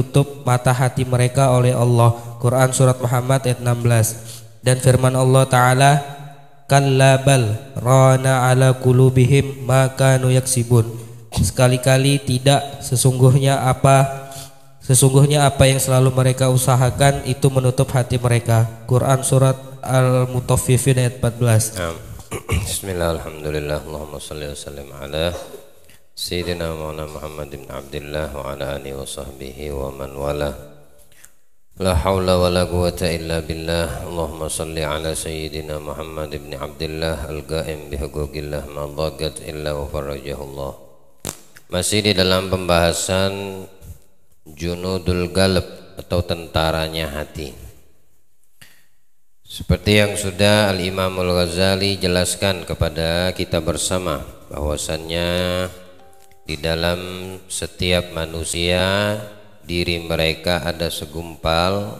Tutup mata hati mereka oleh Allah. Quran surat Muhammad ayat 16. Dan firman Allah taala kallabal rana ala kulubihim maka nuyak yaksibun. Sekali-kali tidak sesungguhnya apa sesungguhnya apa yang selalu mereka usahakan itu menutup hati mereka. Quran surat Al-Mutaffifin ayat 14. Bismillahirrahmanirrahim. Allahumma salli wa sallim ala سيدنا مولانا محمد بن عبد الله وعلى آله وصحبه ومن والاه لا حول ولا قوة إلا بالله اللهم صل على سيدنا محمد بن عبد الله القائم بحقوق الله ما ضاقت إلا وفرجه الله masih di dalam pembahasan junudul Galib atau tentaranya hati seperti yang sudah Al-Imamul Ghazali jelaskan kepada kita bersama bahwasannya di dalam setiap manusia diri mereka ada segumpal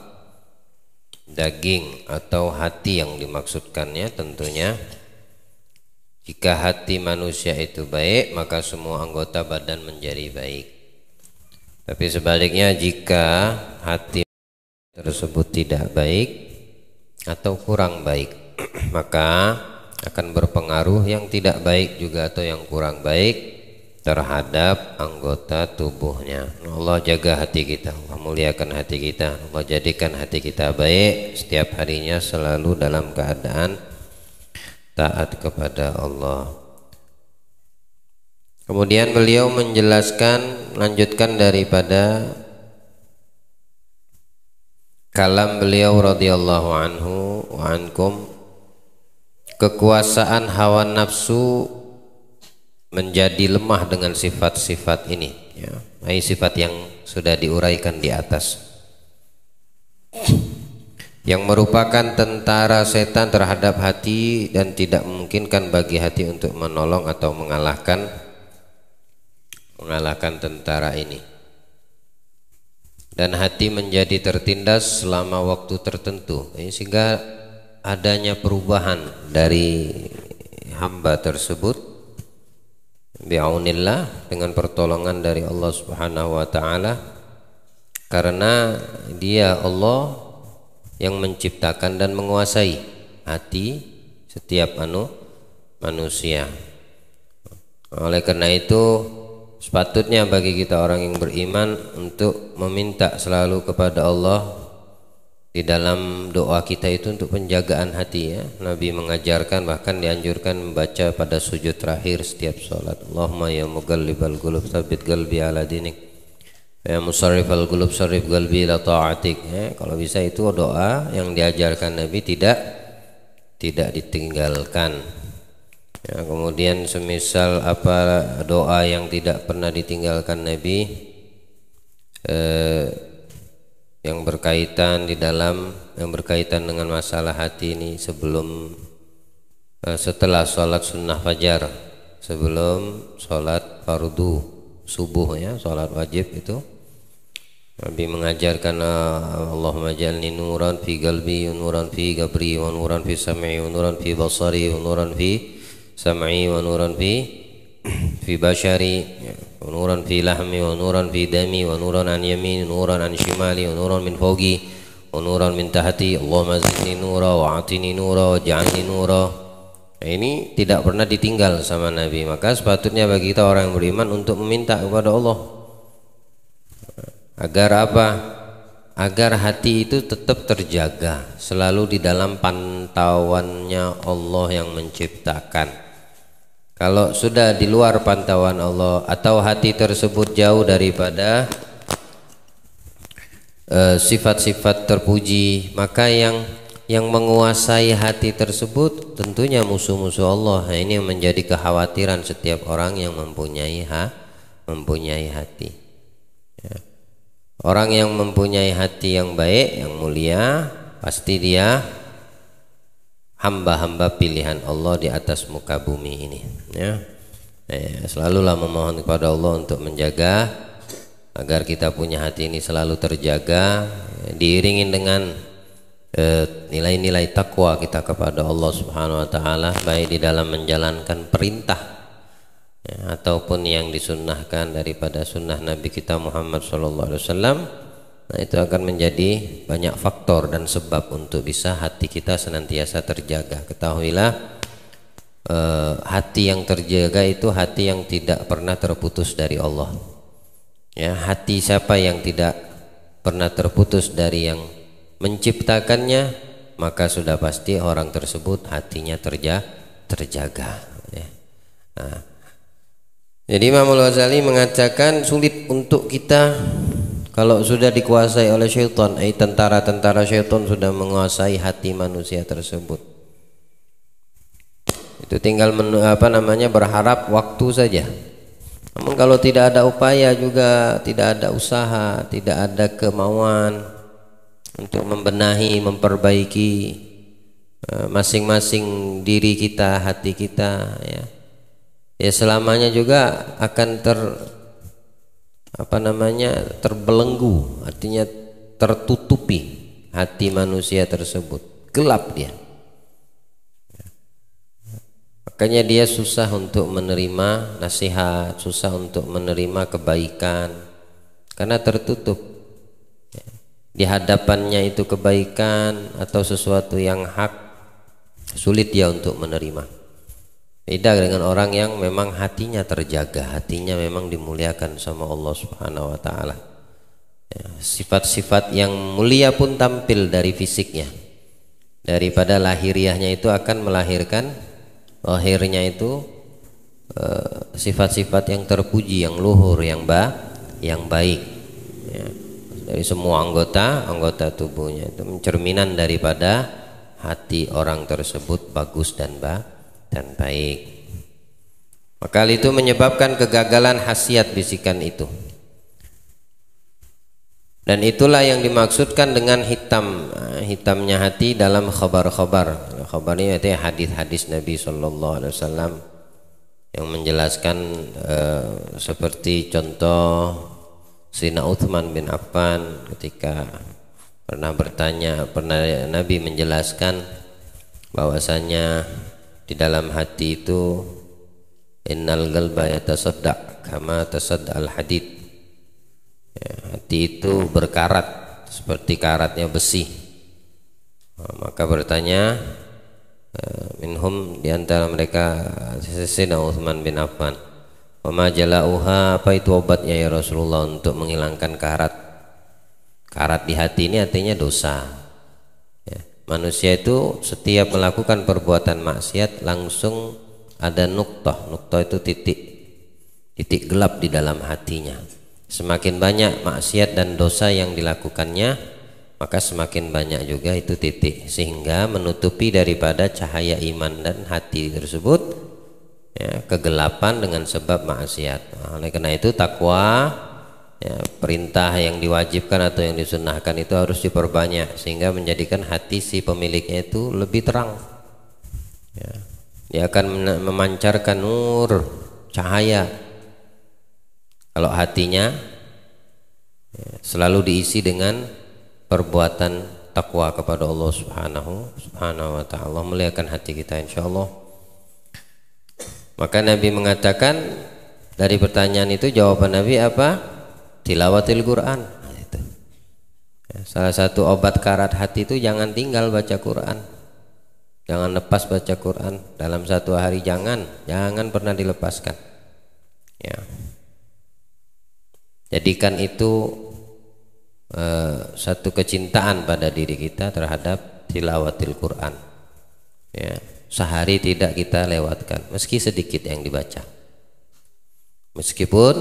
daging atau hati yang dimaksudkannya tentunya jika hati manusia itu baik maka semua anggota badan menjadi baik tapi sebaliknya jika hati tersebut tidak baik atau kurang baik maka akan berpengaruh yang tidak baik juga atau yang kurang baik terhadap anggota tubuhnya. Allah jaga hati kita, Allah muliakan hati kita, Allah jadikan hati kita baik setiap harinya selalu dalam keadaan taat kepada Allah. Kemudian beliau menjelaskan lanjutkan daripada kalam beliau radhiyallahu anhu wa ankum kekuasaan hawa nafsu menjadi lemah dengan sifat-sifat ini ya. Nah, ini sifat yang sudah diuraikan di atas yang merupakan tentara setan terhadap hati dan tidak memungkinkan bagi hati untuk menolong atau mengalahkan mengalahkan tentara ini dan hati menjadi tertindas selama waktu tertentu sehingga adanya perubahan dari hamba tersebut bi'aunillah dengan pertolongan dari Allah Subhanahu wa taala karena dia Allah yang menciptakan dan menguasai hati setiap anu manusia. Oleh karena itu sepatutnya bagi kita orang yang beriman untuk meminta selalu kepada Allah di dalam doa kita itu untuk penjagaan hati ya Nabi mengajarkan bahkan dianjurkan membaca pada sujud terakhir setiap sholat Allahumma ya mughallibal gulub sabit galbi ala dinik ya musarrifal gulub sarif galbi ila ta'atik ya kalau bisa itu doa yang diajarkan Nabi tidak tidak ditinggalkan ya kemudian semisal apa doa yang tidak pernah ditinggalkan Nabi eh, yang berkaitan di dalam yang berkaitan dengan masalah hati ini sebelum eh, setelah sholat sunnah fajar sebelum sholat fardu subuh ya sholat wajib itu Nabi mengajarkan eh, Allahumma jalni nuran fi galbi nuran fi gabri nuran fi sam'i nuran fi basari nuran fi sam'i nuran fi nuran fi lahmi wa nuran fi dami wa nuran an yamini nuran an shimali, wa nuran min fawqi wa nuran min tahti Allahumma zidni nura ja'alni nura ini tidak pernah ditinggal sama Nabi maka sepatutnya bagi kita orang yang beriman untuk meminta kepada Allah agar apa agar hati itu tetap terjaga selalu di dalam pantauannya Allah yang menciptakan kalau sudah di luar pantauan Allah atau hati tersebut jauh daripada eh, sifat-sifat uh, terpuji maka yang yang menguasai hati tersebut tentunya musuh-musuh Allah nah, ini menjadi kekhawatiran setiap orang yang mempunyai ha, mempunyai hati ya. orang yang mempunyai hati yang baik yang mulia pasti dia hamba-hamba pilihan Allah di atas muka bumi ini ya eh, selalulah memohon kepada Allah untuk menjaga agar kita punya hati ini selalu terjaga diiringin dengan eh, nilai-nilai eh, takwa kita kepada Allah Subhanahu wa taala baik di dalam menjalankan perintah ya, ataupun yang disunnahkan daripada sunnah Nabi kita Muhammad Shallallahu Alaihi Wasallam Nah, itu akan menjadi banyak faktor dan sebab untuk bisa hati kita senantiasa terjaga. Ketahuilah e, hati yang terjaga itu hati yang tidak pernah terputus dari Allah. Ya, hati siapa yang tidak pernah terputus dari yang menciptakannya, maka sudah pasti orang tersebut hatinya terja terjaga. Ya. Nah, jadi Imam Al Ghazali mengatakan sulit untuk kita kalau sudah dikuasai oleh syaitan eh tentara-tentara syaitan sudah menguasai hati manusia tersebut itu tinggal men, apa namanya berharap waktu saja namun kalau tidak ada upaya juga tidak ada usaha tidak ada kemauan untuk membenahi memperbaiki eh, masing-masing diri kita hati kita ya ya selamanya juga akan ter apa namanya terbelenggu artinya tertutupi hati manusia tersebut gelap dia makanya dia susah untuk menerima nasihat susah untuk menerima kebaikan karena tertutup di hadapannya itu kebaikan atau sesuatu yang hak sulit dia untuk menerima Beda dengan orang yang memang hatinya terjaga, hatinya memang dimuliakan sama Allah Subhanahu wa taala. Ya, sifat-sifat yang mulia pun tampil dari fisiknya. Daripada lahiriahnya itu akan melahirkan lahirnya itu eh, sifat-sifat yang terpuji, yang luhur, yang ba, yang baik. Ya. Dari semua anggota, anggota tubuhnya itu mencerminan daripada hati orang tersebut bagus dan baik dan baik. Maka itu menyebabkan kegagalan khasiat bisikan itu. Dan itulah yang dimaksudkan dengan hitam eh, hitamnya hati dalam khabar-khabar. khabar ini itu hadis-hadis Nabi saw yang menjelaskan eh, seperti contoh Sina Uthman bin Affan ketika pernah bertanya pernah Nabi menjelaskan bahwasanya di dalam hati itu innal galba yatasadda kama tasadda al hadid ya, hati itu berkarat seperti karatnya besi nah, maka bertanya eh, minhum minhum diantara mereka Sina Uthman bin Affan Wama jala'uha apa itu obatnya ya Rasulullah untuk menghilangkan karat karat di hati ini artinya dosa manusia itu setiap melakukan perbuatan maksiat langsung ada nuktoh nuktoh itu titik titik gelap di dalam hatinya semakin banyak maksiat dan dosa yang dilakukannya maka semakin banyak juga itu titik sehingga menutupi daripada cahaya iman dan hati tersebut ya, kegelapan dengan sebab maksiat nah, oleh karena itu takwa ya, perintah yang diwajibkan atau yang disunahkan itu harus diperbanyak sehingga menjadikan hati si pemiliknya itu lebih terang ya, dia akan memancarkan nur cahaya kalau hatinya ya, selalu diisi dengan perbuatan takwa kepada Allah Subhanahu Subhanahu wa taala muliakan hati kita insya Allah. maka Nabi mengatakan dari pertanyaan itu jawaban Nabi apa tilawatil Quran itu. salah satu obat karat hati itu jangan tinggal baca Quran jangan lepas baca Quran dalam satu hari jangan jangan pernah dilepaskan ya jadikan itu eh, satu kecintaan pada diri kita terhadap tilawatil Quran ya sehari tidak kita lewatkan meski sedikit yang dibaca meskipun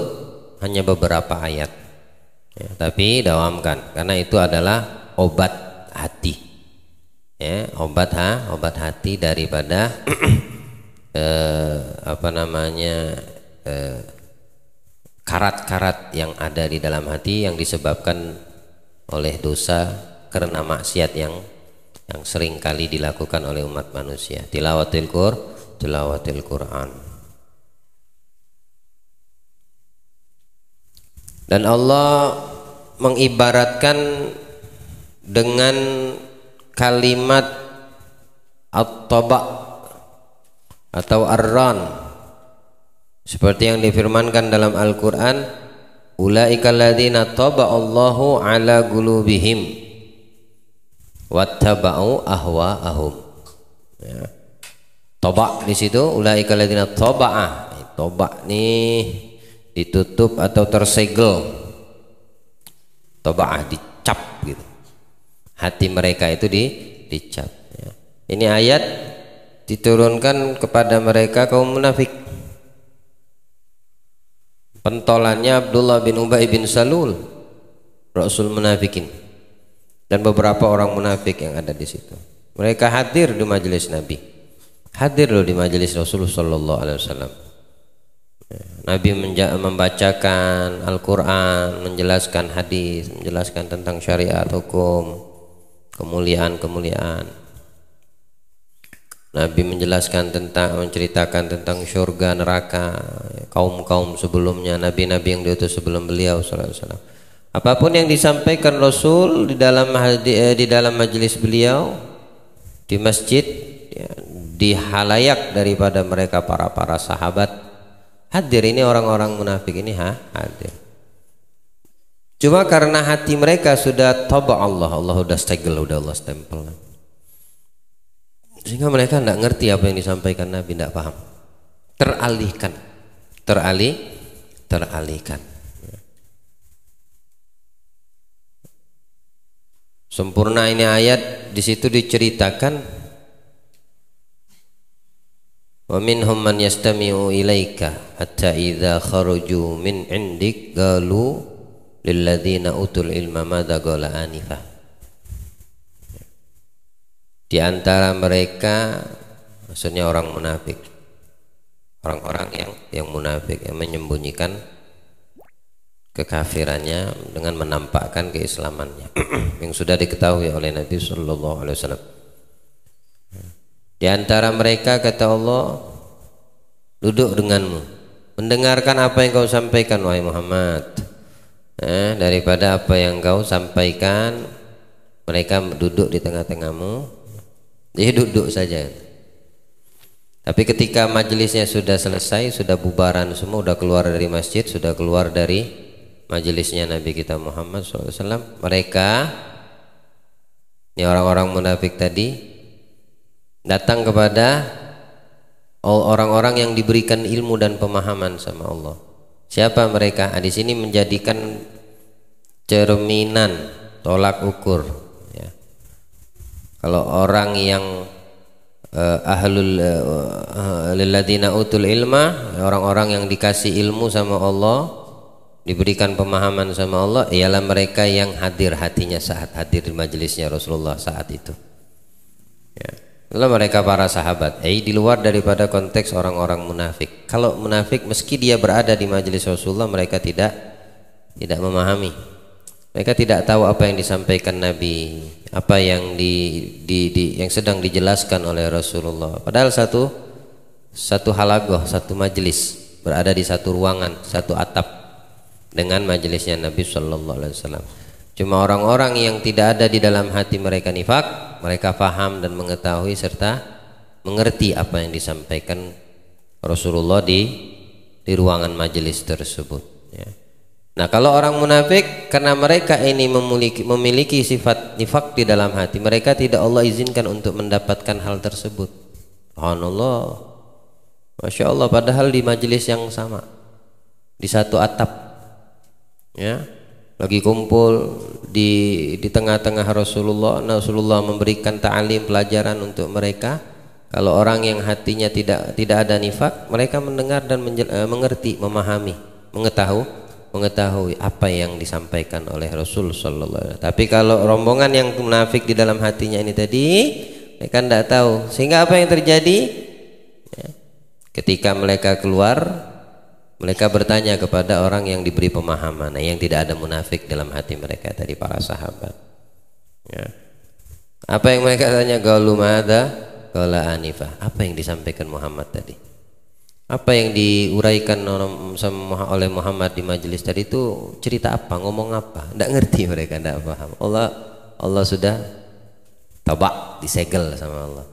hanya beberapa ayat ya, tapi dawamkan karena itu adalah obat hati ya obat ha obat hati daripada eh, apa namanya eh, karat-karat eh, yang ada di dalam hati yang disebabkan oleh dosa karena maksiat yang yang sering kali dilakukan oleh umat manusia tilawatil qur tilawatil Quran Dan Allah mengibaratkan dengan kalimat at-taba atau ar-ran, seperti yang difirmankan dalam Al-Qur'an ulaikal ladzina taba Allahu ala gulubihim, wattaba'u ahwa'ahum ya. Toba di situ ulaikal ladzina toba'a. Toba nih ditutup atau tersegel tobaah dicap gitu hati mereka itu di dicap ya. ini ayat diturunkan kepada mereka kaum munafik pentolannya Abdullah bin Ubay bin Salul Rasul munafikin dan beberapa orang munafik yang ada di situ mereka hadir di majelis Nabi hadir loh di majelis Rasulullah Shallallahu Alaihi Wasallam Nabi membacakan Al-Quran, menjelaskan hadis, menjelaskan tentang syariat hukum, kemuliaan-kemuliaan. Nabi menjelaskan tentang, menceritakan tentang syurga neraka, kaum-kaum sebelumnya, nabi-nabi yang diutus sebelum beliau Apapun yang disampaikan Rasul di dalam eh, di, dalam majelis beliau di masjid ya, di halayak daripada mereka para para sahabat hadir ini orang-orang munafik ini ha hadir cuma karena hati mereka sudah toba Allah Allah sudah stegel sudah Allah stempel sehingga mereka tidak ngerti apa yang disampaikan Nabi tidak paham teralihkan teralih teralihkan sempurna ini ayat di situ diceritakan ومنهم من يستمع إليك حتى إذا خرجوا من عندك قالوا للذين أوتوا العلم ماذا قال آنفا Di antara mereka maksudnya orang munafik. Orang-orang yang yang munafik yang menyembunyikan kekafirannya dengan menampakkan keislamannya yang sudah diketahui oleh Nabi Shallallahu alaihi wasallam. Di antara mereka kata Allah duduk denganmu mendengarkan apa yang kau sampaikan wahai Muhammad. Eh, daripada apa yang kau sampaikan mereka duduk di tengah-tengahmu dia duduk saja tapi ketika majelisnya sudah selesai sudah bubaran semua sudah keluar dari masjid sudah keluar dari majelisnya Nabi kita Muhammad SAW mereka ini orang-orang munafik tadi datang kepada orang-orang yang diberikan ilmu dan pemahaman sama Allah. Siapa mereka? Nah, di sini menjadikan cerminan tolak ukur. Ya. Kalau orang yang uh, ahlul uh, eh, eh, lilladina utul ilma, orang-orang yang dikasih ilmu sama Allah, diberikan pemahaman sama Allah, ialah mereka yang hadir hatinya saat hadir di majelisnya Rasulullah saat itu. Lalu mereka para sahabat, eh di luar daripada konteks orang-orang munafik. Kalau munafik meski dia berada di majelis Rasulullah mereka tidak tidak memahami. Mereka tidak tahu apa yang disampaikan Nabi, apa yang di, di, di yang sedang dijelaskan oleh Rasulullah. Padahal satu satu halagoh, satu majelis berada di satu ruangan, satu atap dengan majelisnya Nabi Shallallahu Alaihi Wasallam. Cuma orang-orang yang tidak ada di dalam hati mereka nifak, mereka paham dan mengetahui serta mengerti apa yang disampaikan Rasulullah di di ruangan majelis tersebut. Ya. Nah kalau orang munafik karena mereka ini memiliki, memiliki sifat nifak di dalam hati mereka tidak Allah izinkan untuk mendapatkan hal tersebut. Allah, masya Allah. Padahal di majelis yang sama di satu atap, ya lagi kumpul di di tengah-tengah Rasulullah Rasulullah memberikan ta'lim pelajaran untuk mereka kalau orang yang hatinya tidak tidak ada nifak mereka mendengar dan eh, mengerti memahami mengetahui mengetahui apa yang disampaikan oleh Rasul sallallahu tapi kalau rombongan yang munafik di dalam hatinya ini tadi mereka tidak tahu sehingga apa yang terjadi ya, ketika mereka keluar mereka bertanya kepada orang yang diberi pemahaman, nah, yang tidak ada munafik dalam hati mereka tadi para sahabat. Ya. Apa yang mereka tanya? Gaulu mada, gaula anifah. Apa yang disampaikan Muhammad tadi? Apa yang diuraikan oleh Muhammad di majelis tadi itu cerita apa? Ngomong apa? Tidak ngerti mereka, tidak paham. Allah Allah sudah tabak disegel sama Allah.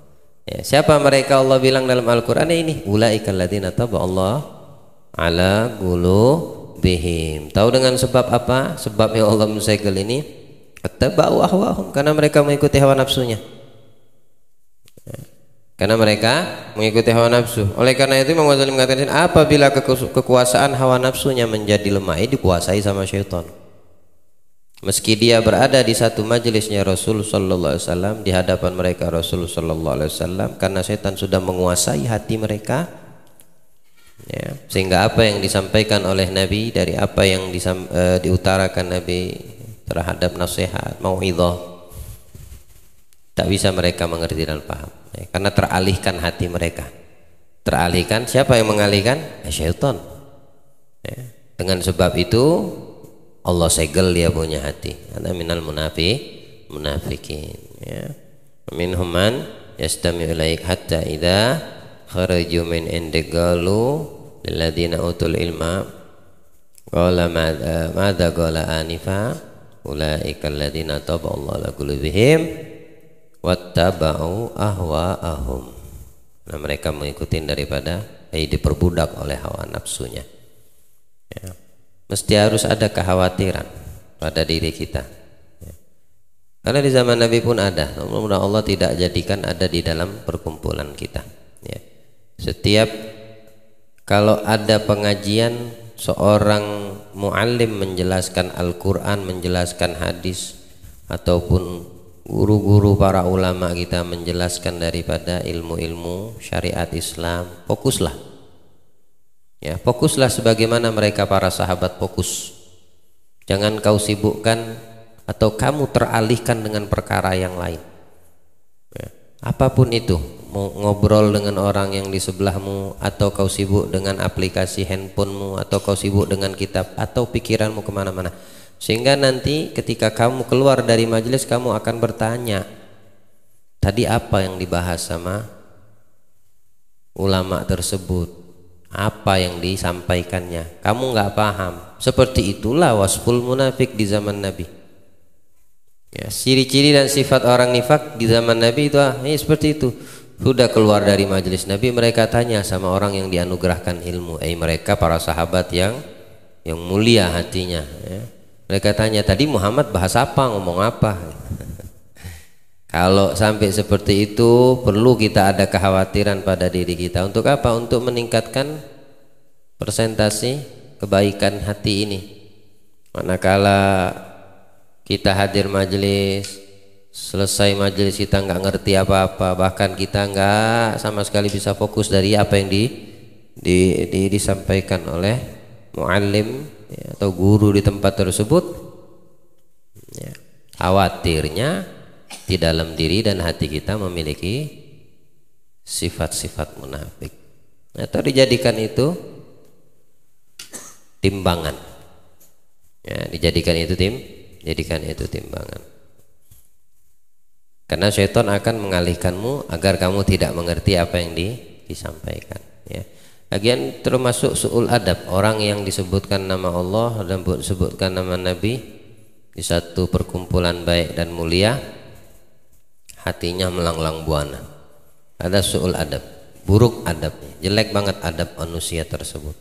Ya, siapa mereka Allah bilang dalam Al-Qur'an ini ulaikal ladzina taba Allah ala gulu bihim. Tahu dengan sebab apa? Sebab yang Allah musaikal ini bau ahwahum karena mereka mengikuti hawa nafsunya. Karena mereka mengikuti hawa nafsu. Oleh karena itu Imam Ghazali mengatakan apabila kekuasaan hawa nafsunya menjadi lemah dikuasai sama syaitan. Meski dia berada di satu majelisnya Rasul Sallallahu Alaihi Wasallam di hadapan mereka Rasul Sallallahu Alaihi Wasallam karena setan sudah menguasai hati mereka ya. sehingga apa yang disampaikan oleh Nabi dari apa yang disam, e, diutarakan Nabi terhadap nasihat mau mauidhah tak bisa mereka mengerti dan paham ya. karena teralihkan hati mereka teralihkan siapa yang mengalihkan ya, syaitan ya. dengan sebab itu Allah segel dia punya hati ada minal munafi munafikin ya minhum man yastami'u ilaik hatta idza kharaju min indigalu alladzina utul ilma qala madza qala anifa ulaika alladzina taba Allah la qulubihim wattaba'u ahwa'ahum nah mereka mengikuti daripada eh, diperbudak oleh hawa nafsunya ya. mesti harus ada kekhawatiran pada diri kita ya. karena di zaman Nabi pun ada mudah mudahan Allah tidak jadikan ada di dalam perkumpulan kita ya. setiap kalau ada pengajian seorang muallim menjelaskan Al-Quran menjelaskan hadis ataupun guru-guru para ulama kita menjelaskan daripada ilmu-ilmu syariat Islam fokuslah ya fokuslah sebagaimana mereka para sahabat fokus jangan kau sibukkan atau kamu teralihkan dengan perkara yang lain ya, apapun itu ngobrol dengan orang yang di sebelahmu atau kau sibuk dengan aplikasi handphonemu atau kau sibuk dengan kitab atau pikiranmu kemana-mana sehingga nanti ketika kamu keluar dari majelis kamu akan bertanya tadi apa yang dibahas sama ulama tersebut apa yang disampaikannya kamu nggak paham seperti itulah wasful munafik di zaman Nabi ya ciri-ciri dan sifat orang nifak di zaman Nabi itu ah, ini ya, seperti itu sudah keluar dari majelis Nabi mereka tanya sama orang yang dianugerahkan ilmu eh mereka para sahabat yang yang mulia hatinya ya. mereka tanya tadi Muhammad bahas apa ngomong apa kalau sampai seperti itu perlu kita ada kekhawatiran pada diri kita untuk apa untuk meningkatkan presentasi kebaikan hati ini manakala kita hadir majelis selesai majelis kita nggak ngerti apa-apa bahkan kita nggak sama sekali bisa fokus dari apa yang di, di, di disampaikan oleh muallim ya, atau guru di tempat tersebut ya, khawatirnya di dalam diri dan hati kita memiliki sifat-sifat munafik atau dijadikan itu timbangan ya, dijadikan itu tim jadikan itu timbangan karena syaitan akan mengalihkanmu agar kamu tidak mengerti apa yang di, disampaikan ya bagian termasuk suul adab orang yang disebutkan nama Allah dan disebutkan nama Nabi di satu perkumpulan baik dan mulia hatinya melanglang buana ada suul adab buruk adabnya jelek banget adab manusia tersebut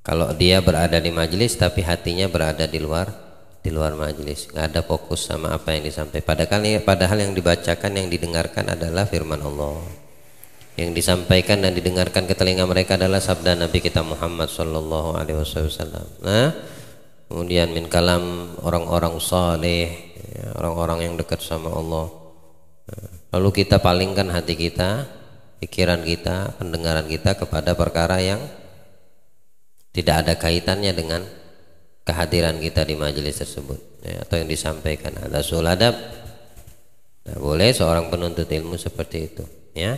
kalau dia berada di majelis tapi hatinya berada di luar di luar majelis nggak ada fokus sama apa yang disampaikan padahal padahal yang dibacakan yang didengarkan adalah firman Allah yang disampaikan dan didengarkan ke telinga mereka adalah sabda Nabi kita Muhammad Shallallahu Alaihi Wasallam nah kemudian min kalam orang-orang saleh ya, orang-orang yang dekat sama Allah nah, lalu kita palingkan hati kita pikiran kita pendengaran kita kepada perkara yang tidak ada kaitannya dengan kehadiran kita di majelis tersebut ya, atau yang disampaikan ada suladab nah, boleh seorang penuntut ilmu seperti itu ya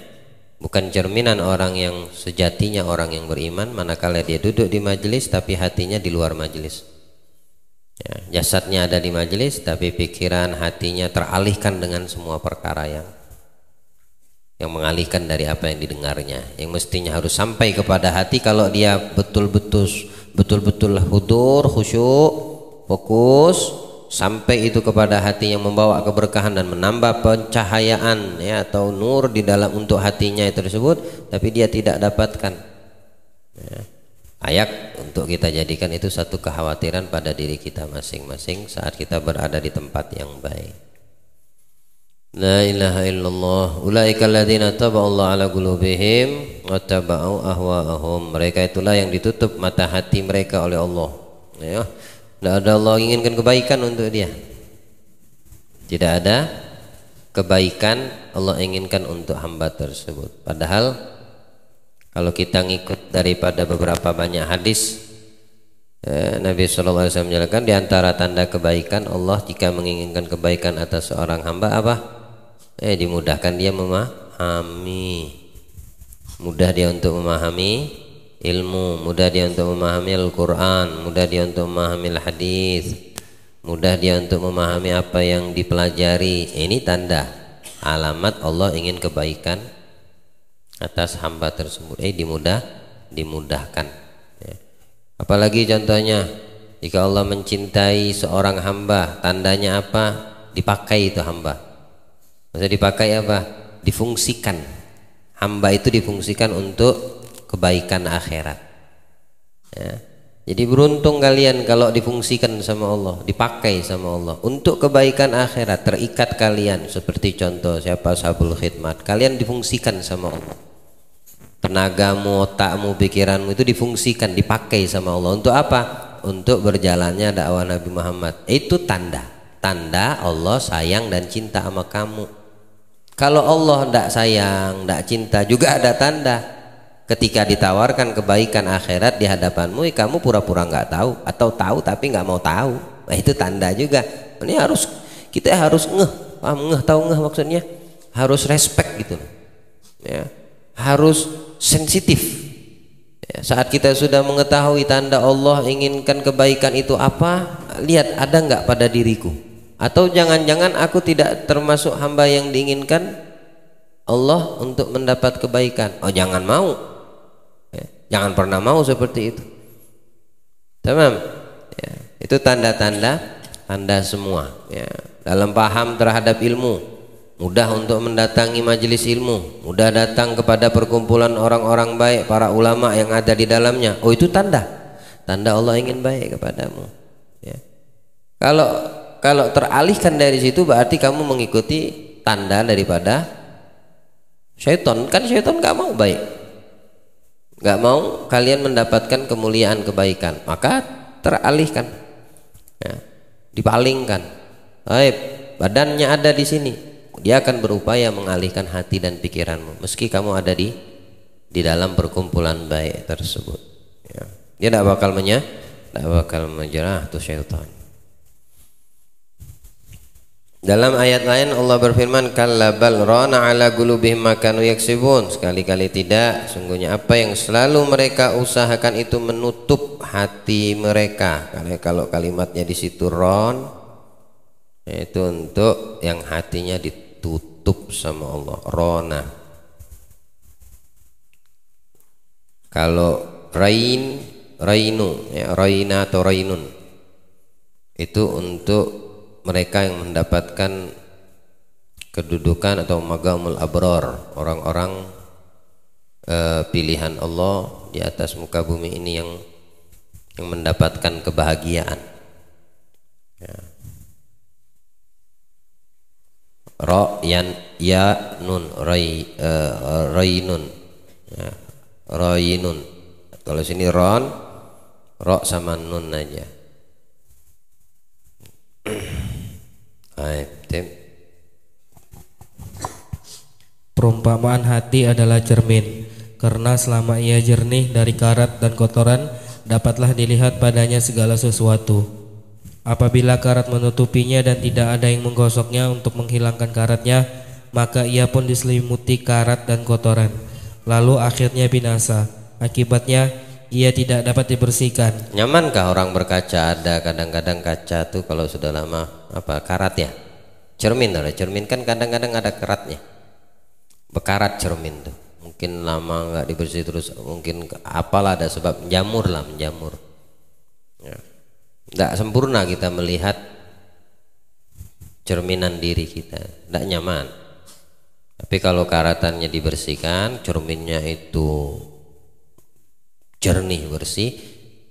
bukan cerminan orang yang sejatinya orang yang beriman manakala dia duduk di majelis tapi hatinya di luar majelis ya, jasadnya ada di majelis tapi pikiran hatinya teralihkan dengan semua perkara yang yang mengalihkan dari apa yang didengarnya yang mestinya harus sampai kepada hati kalau dia betul-betul betul-betul hudur, khusyuk, fokus sampai itu kepada hati yang membawa keberkahan dan menambah pencahayaan ya atau nur di dalam untuk hatinya itu tersebut tapi dia tidak dapatkan ya. ayat untuk kita jadikan itu satu kekhawatiran pada diri kita masing-masing saat kita berada di tempat yang baik La ilaha illallah Ulaika alladhina taba'allah ala gulubihim Wa taba'u ahwa'ahum Mereka itulah yang ditutup mata hati mereka oleh Allah Ya Tidak ada Allah inginkan kebaikan untuk dia Tidak ada kebaikan Allah inginkan untuk hamba tersebut Padahal Kalau kita ngikut daripada beberapa banyak hadis eh, Nabi SAW menjelaskan di antara tanda kebaikan Allah jika menginginkan kebaikan atas seorang hamba apa? eh dimudahkan dia memahami mudah dia untuk memahami ilmu mudah dia untuk memahami Al-Quran mudah dia untuk memahami hadis mudah dia untuk memahami apa yang dipelajari ini tanda alamat Allah ingin kebaikan atas hamba tersebut eh dimudah dimudahkan ya. apalagi contohnya jika Allah mencintai seorang hamba tandanya apa dipakai itu hamba Maksudnya dipakai apa? Difungsikan. Hamba itu difungsikan untuk kebaikan akhirat. Ya. Jadi beruntung kalian kalau difungsikan sama Allah, dipakai sama Allah untuk kebaikan akhirat, terikat kalian seperti contoh siapa sabul khidmat. Kalian difungsikan sama Allah. Tenagamu, otakmu, pikiranmu itu difungsikan, dipakai sama Allah untuk apa? Untuk berjalannya dakwah Nabi Muhammad. Itu tanda, tanda Allah sayang dan cinta sama kamu. Kalau Allah tidak sayang, tidak cinta juga ada tanda. Ketika ditawarkan kebaikan akhirat di hadapanmu, ya kamu pura-pura nggak -pura tahu atau tahu tapi nggak mau tahu. Nah, itu tanda juga. Ini harus kita harus ngeh, paham ngeh tahu ngeh maksudnya harus respect gitu. Ya, harus sensitif. Ya, saat kita sudah mengetahui tanda Allah inginkan kebaikan itu apa, lihat ada nggak pada diriku atau jangan-jangan aku tidak termasuk hamba yang diinginkan Allah untuk mendapat kebaikan. Oh jangan mau. Ya, jangan pernah mau seperti itu. teman Ya, itu tanda-tanda tanda semua. Ya, dalam paham terhadap ilmu, mudah untuk mendatangi majelis ilmu, mudah datang kepada perkumpulan orang-orang baik, para ulama yang ada di dalamnya. Oh itu tanda. Tanda Allah ingin baik kepadamu. Ya. Kalau kalau teralihkan dari situ berarti kamu mengikuti tanda daripada syaitan kan syaitan nggak mau baik nggak mau kalian mendapatkan kemuliaan kebaikan maka teralihkan ya, dipalingkan baik badannya ada di sini dia akan berupaya mengalihkan hati dan pikiranmu meski kamu ada di di dalam perkumpulan baik tersebut ya. dia tidak bakal menyerah tidak bakal menjerah tuh syaitan dalam ayat lain Allah berfirman kallabal rana ala qulubihim makanu yaksibun sekali-kali tidak sungguhnya apa yang selalu mereka usahakan itu menutup hati mereka karena kalau kalimatnya di situ ron itu untuk yang hatinya ditutup sama Allah rona kalau rain rainu ya raina atau rainun itu untuk mereka yang mendapatkan kedudukan atau magamul abror orang-orang e, pilihan Allah di atas muka bumi ini yang yang mendapatkan kebahagiaan ya. ro yan ya nun e, eh, roy nun ya. nun kalau sini ron ro sama nun aja perumpamaan hati adalah cermin, karena selama ia jernih dari karat dan kotoran, dapatlah dilihat padanya segala sesuatu. Apabila karat menutupinya dan tidak ada yang menggosoknya untuk menghilangkan karatnya, maka ia pun diselimuti karat dan kotoran. Lalu akhirnya binasa. Akibatnya ia tidak dapat dibersihkan. Nyamankah orang berkaca? Ada kadang-kadang kaca tuh kalau sudah lama apa karat ya? Cermin ada cermin kan kadang-kadang ada keratnya bekarat cermin tuh mungkin lama nggak dibersih terus mungkin apalah ada sebab jamur lah menjamur ya. nggak sempurna kita melihat cerminan diri kita nggak nyaman tapi kalau karatannya dibersihkan cerminnya itu jernih bersih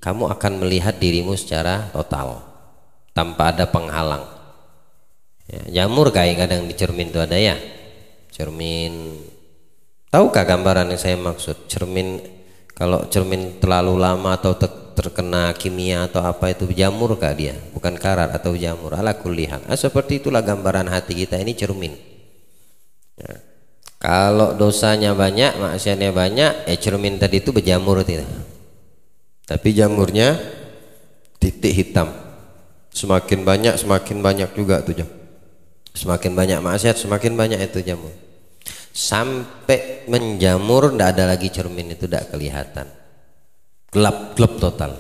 kamu akan melihat dirimu secara total tanpa ada penghalang ya, jamur kayak kadang di cermin itu ada ya cermin tahukah gambaran yang saya maksud cermin kalau cermin terlalu lama atau terkena kimia atau apa itu jamur kah dia bukan karat atau jamur ala kulihat ah, seperti itulah gambaran hati kita ini cermin ya. kalau dosanya banyak maksiatnya banyak eh cermin tadi itu berjamur tidak tapi jamurnya titik hitam semakin banyak semakin banyak juga tuh jamur Semakin banyak maksiat, semakin banyak itu jamur. Sampai menjamur tidak ada lagi cermin itu tidak kelihatan. Gelap, gelap total.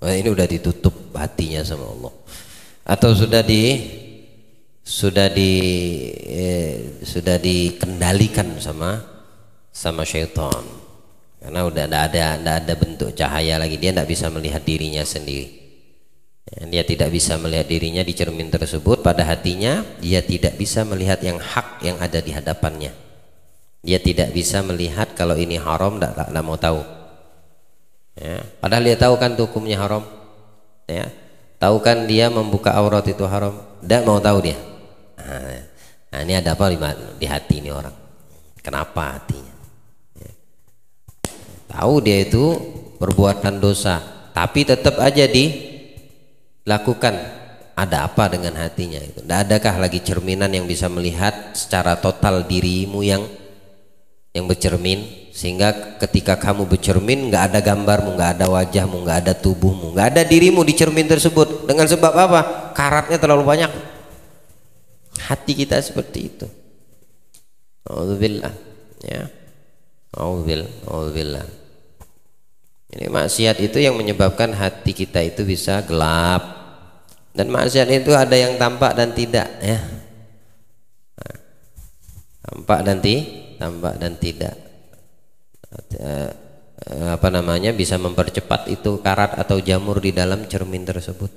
Nah, ini udah ditutup hatinya sama Allah. Atau sudah di sudah di eh, sudah dikendalikan sama sama syaitan karena udah tidak ada tidak ada bentuk cahaya lagi dia tidak bisa melihat dirinya sendiri dia tidak bisa melihat dirinya di cermin tersebut pada hatinya dia tidak bisa melihat yang hak yang ada di hadapannya dia tidak bisa melihat kalau ini haram tidak mau tahu ya. padahal dia tahu kan hukumnya haram ya tahu kan dia membuka aurat itu haram tidak mau tahu dia nah, nah ini ada apa di hati ini orang kenapa hatinya ya. tahu dia itu perbuatan dosa tapi tetap aja di lakukan ada apa dengan hatinya itu tidak adakah lagi cerminan yang bisa melihat secara total dirimu yang yang bercermin sehingga ketika kamu bercermin nggak ada gambarmu nggak ada wajahmu nggak ada tubuhmu nggak ada dirimu di cermin tersebut dengan sebab apa karatnya terlalu banyak hati kita seperti itu Alhamdulillah ya Alhamdulillah Alhamdulillah ini maksiat itu yang menyebabkan hati kita itu bisa gelap. Dan maksiat itu ada yang tampak dan tidak ya. Nah, tampak dan ti, tampak dan tidak. Eh, eh, apa namanya bisa mempercepat itu karat atau jamur di dalam cermin tersebut.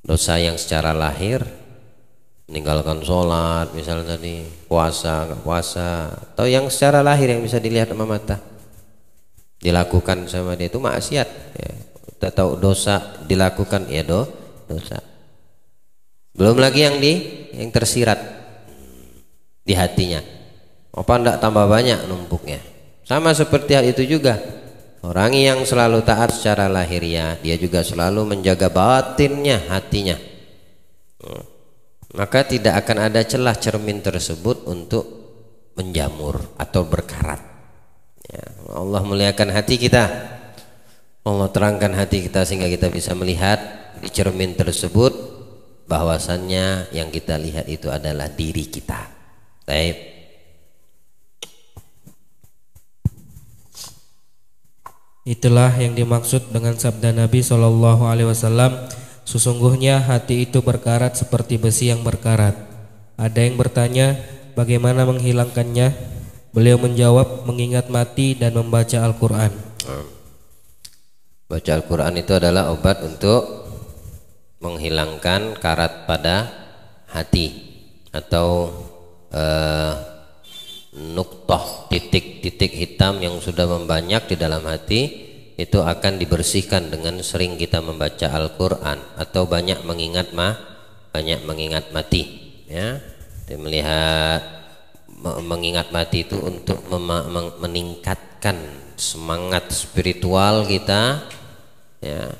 Dosa yang secara lahir meninggalkan sholat misalnya tadi puasa nggak puasa atau yang secara lahir yang bisa dilihat sama mata dilakukan sama dia itu maksiat ya. Kita tahu dosa dilakukan ya do dosa belum lagi yang di yang tersirat di hatinya apa ndak tambah banyak numpuknya sama seperti hal itu juga orang yang selalu taat secara lahiriah dia juga selalu menjaga batinnya hatinya hmm. maka tidak akan ada celah cermin tersebut untuk menjamur atau berkarat ya, Allah muliakan hati kita Allah terangkan hati kita sehingga kita bisa melihat di cermin tersebut bahwasannya yang kita lihat itu adalah diri kita baik Itulah yang dimaksud dengan sabda Nabi Shallallahu Alaihi Wasallam. Sesungguhnya hati itu berkarat seperti besi yang berkarat. Ada yang bertanya, bagaimana menghilangkannya? Beliau menjawab mengingat mati dan membaca Al-Quran. Baca Al-Quran itu adalah obat untuk menghilangkan karat pada hati atau eh, nuktoh titik-titik hitam yang sudah membanyak di dalam hati itu akan dibersihkan dengan sering kita membaca Al-Quran atau banyak mengingat mah banyak mengingat mati ya melihat mengingat mati itu untuk meningkatkan semangat spiritual kita ya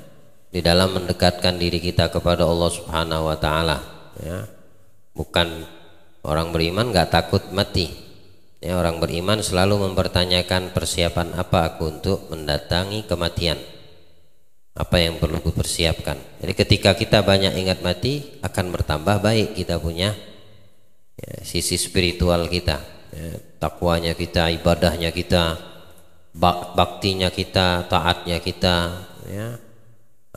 di dalam mendekatkan diri kita kepada Allah Subhanahu wa taala ya bukan orang beriman nggak takut mati ya orang beriman selalu mempertanyakan persiapan apa aku untuk mendatangi kematian apa yang perlu kupersiapkan jadi ketika kita banyak ingat mati akan bertambah baik kita punya ya, sisi spiritual kita ya, takwanya kita ibadahnya kita baktinya kita taatnya kita ya,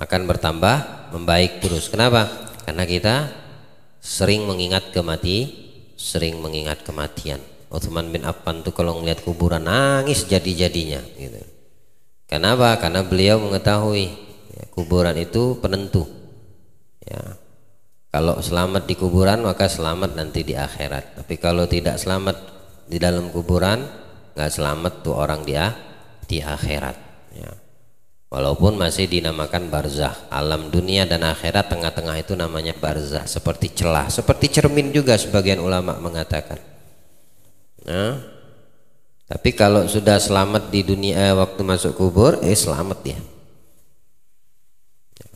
akan bertambah membaik terus kenapa karena kita sering mengingat kematian sering mengingat kematian Uthman bin Affan tuh kalau melihat kuburan nangis jadi-jadinya gitu kenapa karena beliau mengetahui ya, kuburan itu penentu ya kalau selamat di kuburan maka selamat nanti di akhirat. Tapi kalau tidak selamat di dalam kuburan, nggak selamat tuh orang dia di akhirat. Ya. Walaupun masih dinamakan barzah, alam dunia dan akhirat tengah-tengah itu namanya barzah, seperti celah, seperti cermin juga sebagian ulama mengatakan. Nah, tapi kalau sudah selamat di dunia waktu masuk kubur, eh selamat ya.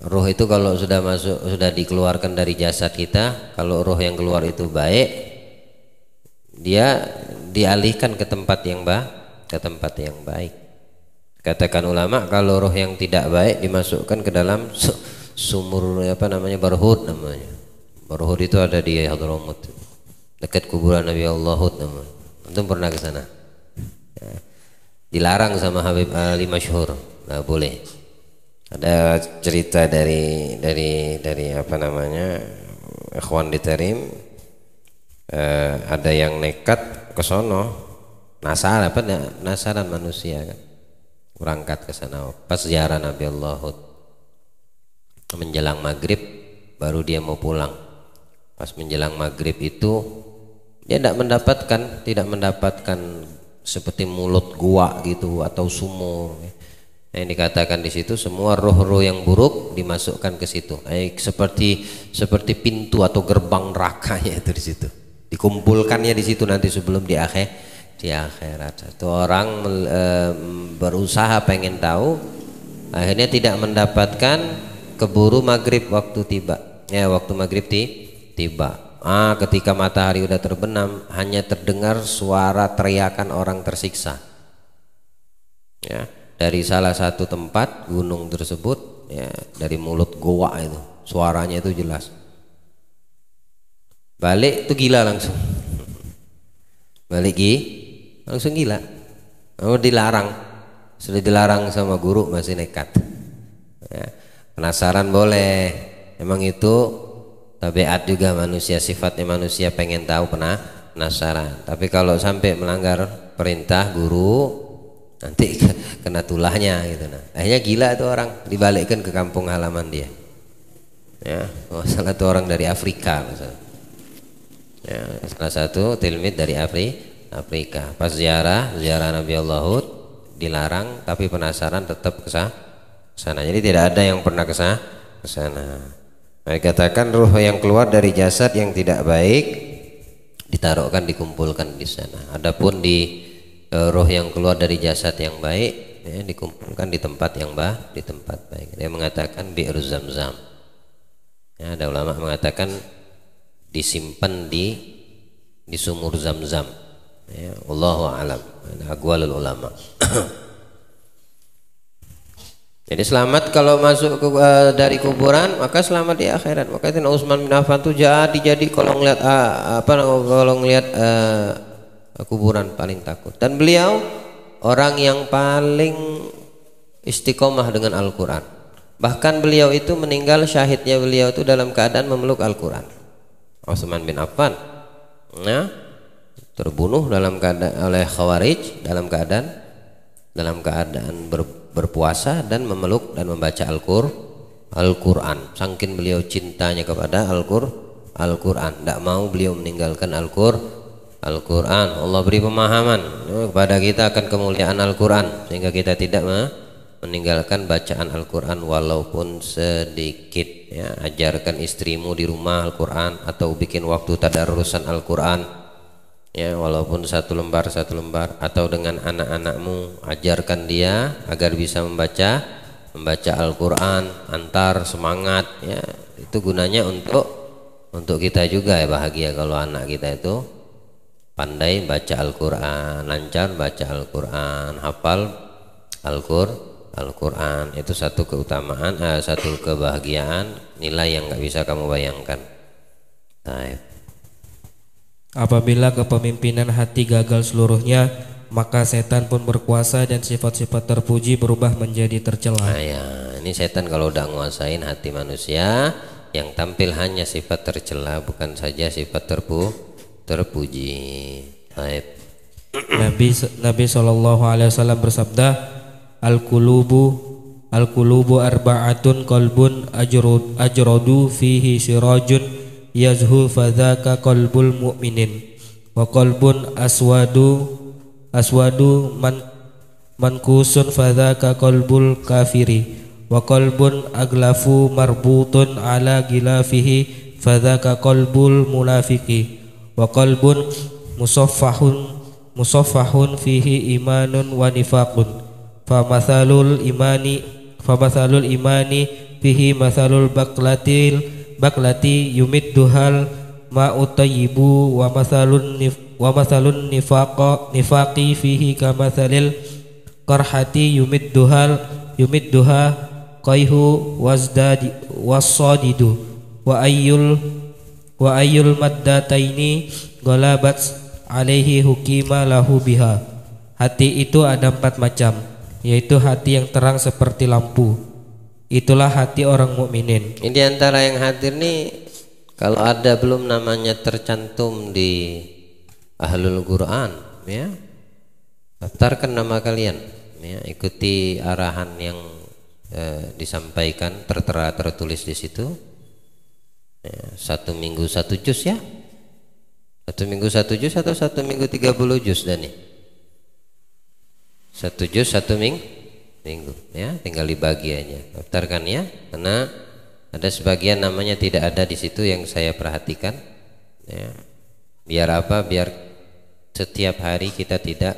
Ruh itu kalau sudah masuk sudah dikeluarkan dari jasad kita, kalau roh yang keluar itu baik, dia dialihkan ke tempat yang baik, ke tempat yang baik. Katakan ulama kalau roh yang tidak baik dimasukkan ke dalam sumur apa namanya barhud namanya. Barhud itu ada di Hadramut. Dekat kuburan Nabi Allah Hud namanya. Antum pernah ke sana? Ya. Dilarang sama Habib Ali Masyhur. nggak boleh ada cerita dari dari dari apa namanya ikhwan di Terim eh, ada yang nekat ke sono nasar apa nasaran manusia kan berangkat ke sana pas ziarah Nabi Allah menjelang maghrib baru dia mau pulang pas menjelang maghrib itu dia tidak mendapatkan tidak mendapatkan seperti mulut gua gitu atau sumur ya yang nah, dikatakan di situ semua roh-roh yang buruk dimasukkan ke situ eh, seperti seperti pintu atau gerbang ya itu di situ dikumpulkannya di situ nanti sebelum di akhir di akhirat satu orang e, berusaha pengen tahu akhirnya tidak mendapatkan keburu maghrib waktu tiba ya waktu maghrib ti, tiba ah ketika matahari udah terbenam hanya terdengar suara teriakan orang tersiksa ya dari salah satu tempat gunung tersebut ya dari mulut goa itu suaranya itu jelas balik itu gila langsung balik gi langsung gila mau oh, dilarang sudah dilarang sama guru masih nekat ya. penasaran boleh emang itu tabiat juga manusia sifatnya manusia pengen tahu pernah penasaran tapi kalau sampai melanggar perintah guru nanti kena tulahnya gitu nah akhirnya gila tuh orang dibalikkan ke kampung halaman dia ya oh, salah satu orang dari Afrika misalnya. ya salah satu tilmid dari Afri Afrika pas ziarah ziarah Nabi Allah Hud dilarang tapi penasaran tetap kesah sana jadi tidak ada yang pernah kesah sana saya katakan ruh yang keluar dari jasad yang tidak baik ditaruhkan dikumpulkan di sana adapun di Eh, roh yang keluar dari jasad yang baik ya, dikumpulkan di tempat yang bah di tempat baik dia mengatakan bi'r zamzam ya, ada ulama mengatakan disimpan di di sumur zam ya, Allahu alam agwalul ulama jadi selamat kalau masuk ke, uh, dari kuburan maka selamat di akhirat. Maka itu Utsman bin Affan tuh jadi jadi kalau ngelihat uh, eh, apa kalau ngelihat kuburan paling takut dan beliau orang yang paling istiqomah dengan Al-Quran bahkan beliau itu meninggal syahidnya beliau itu dalam keadaan memeluk Al-Quran Osman bin Affan nah terbunuh dalam keadaan oleh Khawarij dalam keadaan dalam keadaan ber, berpuasa dan memeluk dan membaca Al-Qur'an Al-Qur'an. Sangkin beliau cintanya kepada Al-Qur'an, Al-Qur'an, tidak mau beliau meninggalkan Al-Qur'an Al-Quran Allah beri pemahaman kepada kita akan kemuliaan Al-Quran sehingga kita tidak meninggalkan bacaan Al-Quran walaupun sedikit ya, ajarkan istrimu di rumah Al-Quran atau bikin waktu tadarusan Al-Quran ya walaupun satu lembar satu lembar atau dengan anak-anakmu ajarkan dia agar bisa membaca membaca Al-Quran antar semangat ya itu gunanya untuk untuk kita juga ya bahagia kalau anak kita itu pandai baca Al-Quran, lancar baca Al-Quran, hafal Al-Quran. Al-Quran itu satu keutamaan, eh, satu kebahagiaan, nilai yang nggak bisa kamu bayangkan. Taib. Apabila kepemimpinan hati gagal seluruhnya, maka setan pun berkuasa dan sifat-sifat terpuji berubah menjadi tercela. Nah, ya. ini setan kalau udah nguasain hati manusia, yang tampil hanya sifat tercela bukan saja sifat terpuji terpuji. Aib. Nabi Nabi Shallallahu Alaihi Wasallam bersabda, al kulubu al kulubu arbaatun kolbun ajrod ajrodu fihi sirajun yazhu fadzaka kolbul mu'minin wa kolbun aswadu aswadu man mankusun fadzaka kolbul kafiri wa kolbun aglafu marbutun ala gilafihi fadzaka kolbul munafiki wa qalbun musaffahun musaffahun fihi imanun wa nifaqun masalul imani fa masalul imani fihi mathalul baklatil baklati yumidduhal ma tayyibu wa mathalun nif, wa mathalun nifaqa nifaqi fihi kamathalil qarhati yumidduhal yumidduha qaihu wazdadi wasadidu wa ayyul wa ayyul maddataini golabat alaihi hukima lahu biha hati itu ada empat macam yaitu hati yang terang seperti lampu itulah hati orang mukminin ini antara yang hadir nih kalau ada belum namanya tercantum di ahlul Quran ya daftarkan nama kalian ya ikuti arahan yang eh, disampaikan tertera tertulis di situ Eh, satu minggu satu jus ya satu minggu satu jus atau satu minggu tiga puluh jus Dani satu jus satu ming minggu ya tinggal dibagi aja daftarkan ya karena ada sebagian namanya tidak ada di situ yang saya perhatikan ya biar apa biar setiap hari kita tidak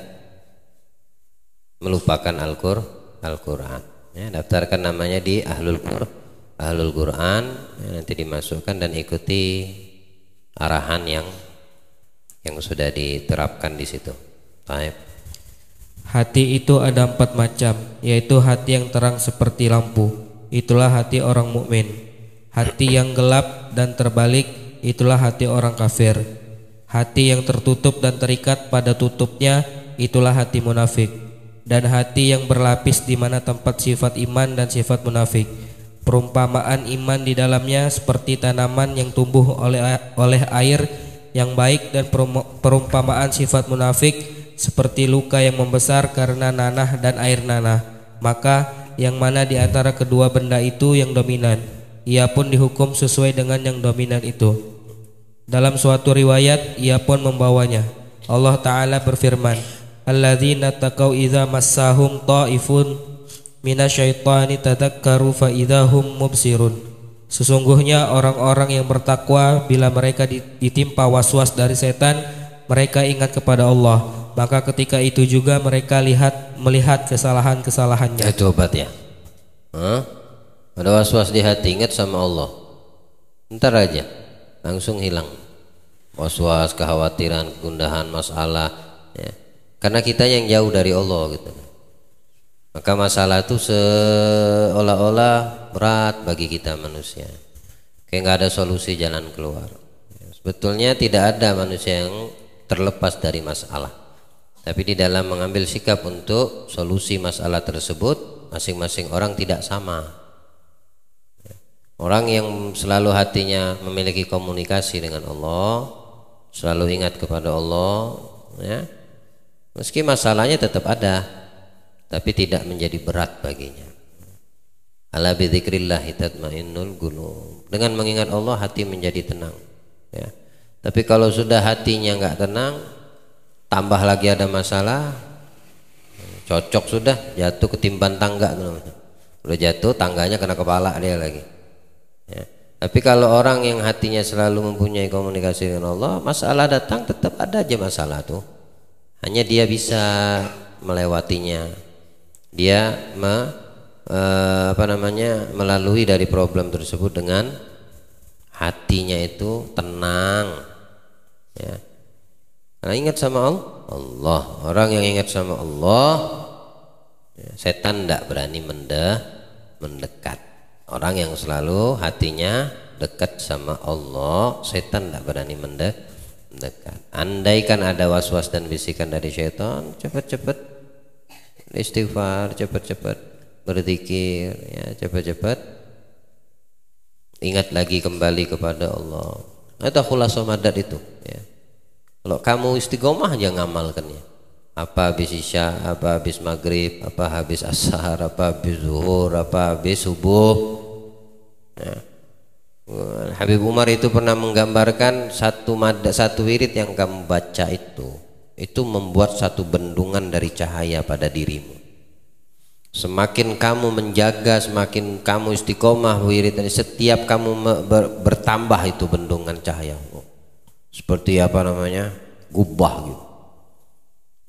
melupakan Al-Qur'an Al, ya daftarkan namanya di Ahlul Qur'an Ahlul Quran ya, nanti dimasukkan dan ikuti arahan yang yang sudah diterapkan di situ. Taib. Hati itu ada empat macam, yaitu hati yang terang seperti lampu, itulah hati orang mukmin. Hati yang gelap dan terbalik, itulah hati orang kafir. Hati yang tertutup dan terikat pada tutupnya, itulah hati munafik. Dan hati yang berlapis di mana tempat sifat iman dan sifat munafik perumpamaan iman di dalamnya seperti tanaman yang tumbuh oleh oleh air yang baik dan perumpamaan sifat munafik seperti luka yang membesar karena nanah dan air nanah maka yang mana di antara kedua benda itu yang dominan ia pun dihukum sesuai dengan yang dominan itu dalam suatu riwayat ia pun membawanya Allah taala berfirman alladzina taqau idza massahum taifun minasyaitani tadakkaru faidahum mubsirun Sesungguhnya orang-orang yang bertakwa bila mereka ditimpa waswas -was dari setan mereka ingat kepada Allah maka ketika itu juga mereka lihat melihat kesalahan-kesalahannya itu obat ya huh? ada waswas -was di hati ingat sama Allah ntar aja langsung hilang waswas -was, kekhawatiran kegundahan masalah ya. karena kita yang jauh dari Allah gitu maka masalah itu seolah-olah berat bagi kita manusia. Kayak nggak ada solusi jalan keluar. Sebetulnya tidak ada manusia yang terlepas dari masalah. Tapi di dalam mengambil sikap untuk solusi masalah tersebut, masing-masing orang tidak sama. Orang yang selalu hatinya memiliki komunikasi dengan Allah, selalu ingat kepada Allah, ya, meski masalahnya tetap ada, tapi tidak menjadi berat baginya. Ala bidzikrillah tatmainnul qulub. Dengan mengingat Allah hati menjadi tenang, ya. Tapi kalau sudah hatinya enggak tenang, tambah lagi ada masalah, cocok sudah jatuh ketimpan tangga Udah jatuh tangganya kena kepala dia lagi. Ya. Tapi kalau orang yang hatinya selalu mempunyai komunikasi dengan Allah, masalah datang tetap ada aja masalah tuh. Hanya dia bisa melewatinya dia me, e, apa namanya melalui dari problem tersebut dengan hatinya itu tenang ya karena ingat sama Allah Allah orang yang ingat sama Allah ya, setan tidak berani mende, mendekat orang yang selalu hatinya dekat sama Allah setan tidak berani mendekat Andaikan ada was-was dan bisikan dari syaitan, cepat-cepat istighfar cepat-cepat berzikir ya cepat-cepat ingat lagi kembali kepada Allah itu khulasa madat itu ya kalau kamu istiqomah aja ya ngamalkannya apa habis isya apa habis maghrib apa habis asar apa habis zuhur apa habis subuh ya. Habib Umar itu pernah menggambarkan satu madat satu wirid yang kamu baca itu itu membuat satu bendungan dari cahaya pada dirimu semakin kamu menjaga semakin kamu istiqomah wiridan, setiap kamu ber, bertambah itu bendungan cahaya seperti apa namanya gubah gitu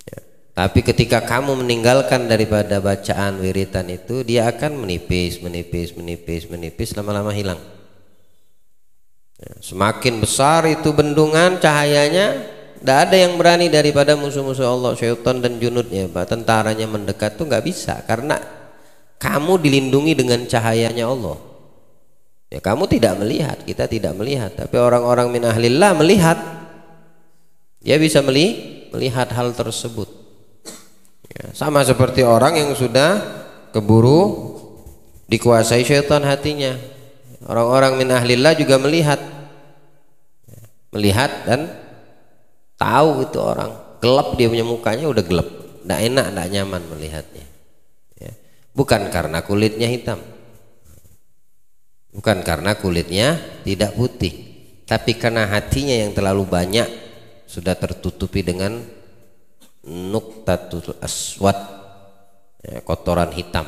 ya. tapi ketika kamu meninggalkan daripada bacaan wiritan itu dia akan menipis menipis menipis menipis lama-lama hilang ya. semakin besar itu bendungan cahayanya tidak ada yang berani daripada musuh-musuh Allah, syaitan dan junudnya, Pak. Tentaranya mendekat tuh nggak bisa karena kamu dilindungi dengan cahayanya Allah. Ya kamu tidak melihat, kita tidak melihat, tapi orang-orang min ahlillah melihat. Dia bisa meli melihat hal tersebut. Ya, sama seperti orang yang sudah keburu dikuasai syaitan hatinya. Orang-orang min ahlillah juga melihat. Ya, melihat dan tahu itu orang gelap dia punya mukanya udah gelap tidak enak tidak nyaman melihatnya ya. bukan karena kulitnya hitam bukan karena kulitnya tidak putih tapi karena hatinya yang terlalu banyak sudah tertutupi dengan nuktatul aswad ya, kotoran hitam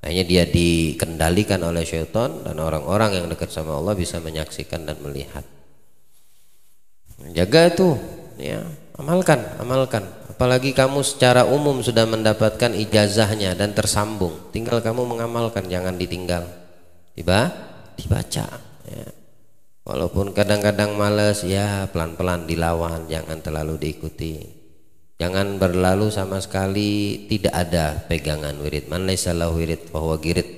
hanya dia dikendalikan oleh syaitan dan orang-orang yang dekat sama Allah bisa menyaksikan dan melihat jaga itu ya amalkan amalkan apalagi kamu secara umum sudah mendapatkan ijazahnya dan tersambung tinggal kamu mengamalkan jangan ditinggal tiba dibaca ya. walaupun kadang-kadang males ya pelan-pelan dilawan jangan terlalu diikuti jangan berlalu sama sekali tidak ada pegangan wirid man salah wirid bahwa girit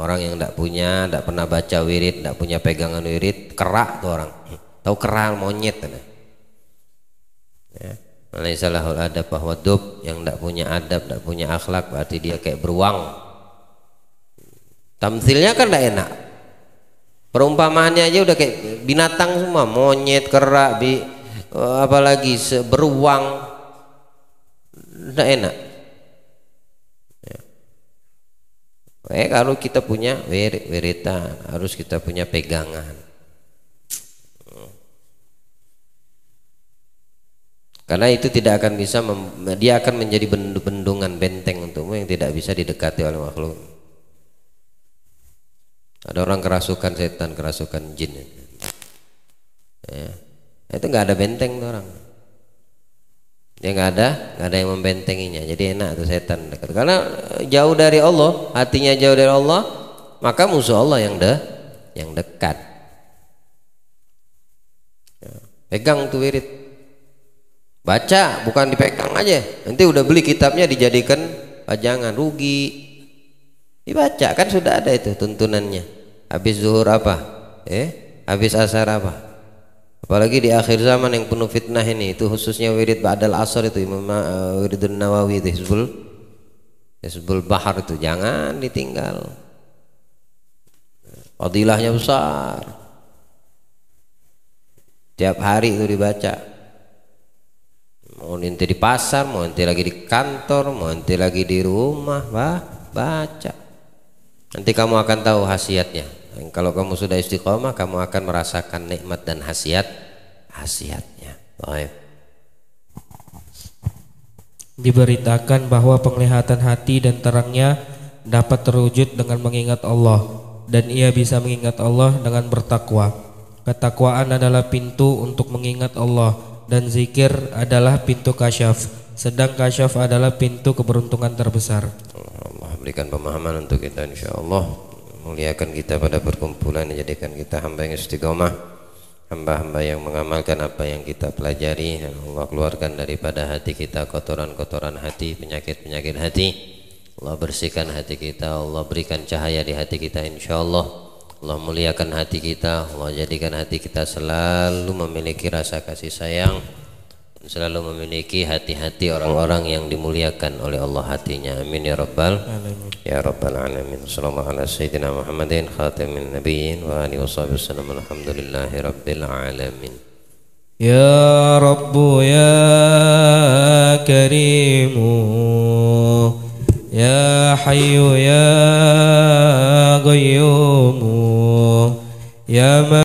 orang yang tidak punya tidak pernah baca wirid tidak punya pegangan wirid kerak tuh orang tahu kerak monyet nah ya salah adab bahwa dub yang tidak punya adab, tidak punya akhlak berarti dia kayak beruang. Tamsilnya kan tidak enak. Perumpamaannya aja udah kayak binatang semua, monyet, kerak, bi, apalagi beruang, tidak enak. Ya. Eh kalau kita punya wiritan, harus kita punya pegangan karena itu tidak akan bisa dia akan menjadi bendungan benteng untukmu yang tidak bisa didekati oleh makhluk ada orang kerasukan setan kerasukan jin ya. itu nggak ada benteng tuh orang dia nggak ada nggak ada yang membentenginya jadi enak tuh setan dekat karena jauh dari Allah hatinya jauh dari Allah maka musuh Allah yang de yang dekat ya. pegang tuh wirid baca bukan dipegang aja nanti udah beli kitabnya dijadikan pajangan rugi dibaca kan sudah ada itu tuntunannya habis zuhur apa eh habis asar apa apalagi di akhir zaman yang penuh fitnah ini itu khususnya wirid ba'dal asar itu Imam uh, Wiridun Nawawi itu Hizbul Hizbul Bahar itu jangan ditinggal fadilahnya besar tiap hari itu dibaca mau nanti di pasar mau nanti lagi di kantor mau nanti lagi di rumah bah, baca nanti kamu akan tahu khasiatnya dan kalau kamu sudah istiqomah kamu akan merasakan nikmat dan khasiat khasiatnya baik diberitakan bahwa penglihatan hati dan terangnya dapat terwujud dengan mengingat Allah dan ia bisa mengingat Allah dengan bertakwa ketakwaan adalah pintu untuk mengingat Allah dan zikir adalah pintu kasyaf sedang kasyaf adalah pintu keberuntungan terbesar Allah, berikan pemahaman untuk kita insyaallah muliakan kita pada perkumpulan jadikan kita hamba yang istiqomah hamba-hamba yang mengamalkan apa yang kita pelajari dan Allah keluarkan daripada hati kita kotoran-kotoran hati penyakit-penyakit hati Allah bersihkan hati kita Allah berikan cahaya di hati kita insyaallah Allah Allah muliakan hati kita Allah jadikan hati kita selalu memiliki rasa kasih sayang selalu memiliki hati-hati orang-orang yang dimuliakan oleh Allah hatinya amin ya rabbal alamin ya rabbal alamin sallallahu alaihi sayyidina muhammadin khatamin nabiyyin wa alihi washabihi wasallam alhamdulillahi rabbil alamin ya rabbu ya karimu يا حي يا قيوم يا من